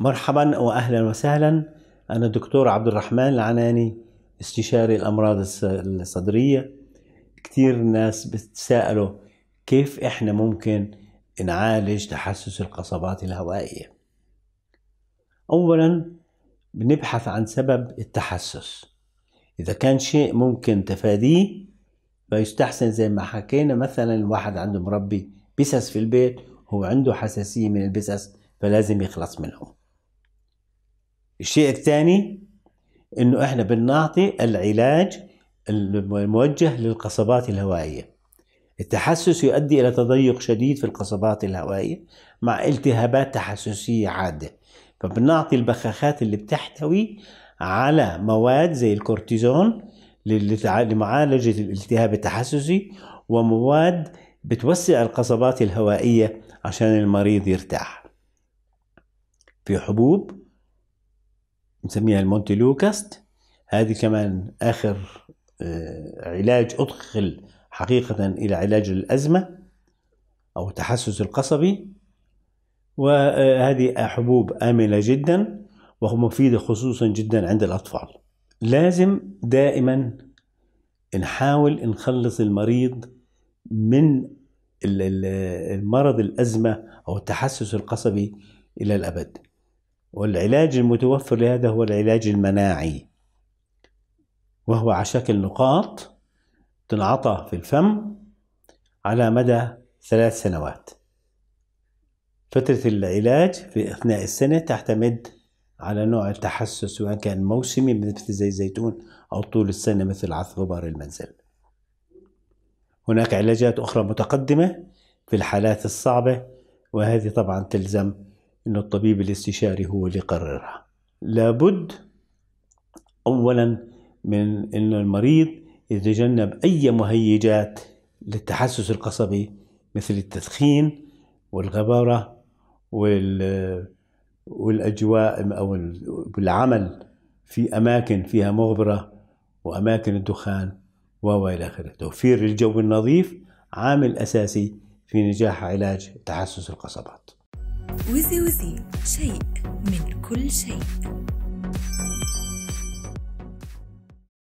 مرحبا واهلا وسهلا انا الدكتور عبد الرحمن العناني استشاري الامراض الصدريه كثير ناس بتسالوا كيف احنا ممكن نعالج تحسس القصبات الهوائيه اولا بنبحث عن سبب التحسس اذا كان شيء ممكن تفاديه فيستحسن زي ما حكينا مثلا الواحد عنده مربي بسس في البيت هو عنده حساسيه من البسس فلازم يخلص منهم الشيء الثاني انه احنا بنعطي العلاج الموجه للقصبات الهوائيه التحسس يؤدي الى تضيق شديد في القصبات الهوائيه مع التهابات تحسسيه عاده فبنعطي البخاخات اللي بتحتوي على مواد زي الكورتيزون لمعالجه الالتهاب التحسسي ومواد بتوسع القصبات الهوائيه عشان المريض يرتاح في حبوب نسميها لوكاست هذه كمان آخر آه، علاج أدخل حقيقة إلى علاج الأزمة أو التحسس القصبي وهذه حبوب آمنة جدا ومفيدة خصوصا جدا عند الأطفال لازم دائما نحاول نخلص المريض من المرض الأزمة أو التحسس القصبي إلى الأبد والعلاج المتوفر لهذا هو العلاج المناعي وهو على شكل نقاط تنعطى في الفم على مدى ثلاث سنوات فترة العلاج في أثناء السنة تعتمد على نوع التحسس سواء كان موسمي مثل زي الزيتون أو طول السنة مثل عث غبار المنزل هناك علاجات أخرى متقدمة في الحالات الصعبة وهذه طبعا تلزم أن الطبيب الاستشاري هو اللي قررها لابد أولا من أن المريض يتجنب أي مهيجات للتحسس القصبي مثل التدخين والغبارة وال والأجواء أو العمل في أماكن فيها مغبرة وأماكن الدخان وإلى آخره توفير الجو النظيف عامل أساسي في نجاح علاج تحسس القصبات وزي وزي شيء من كل شيء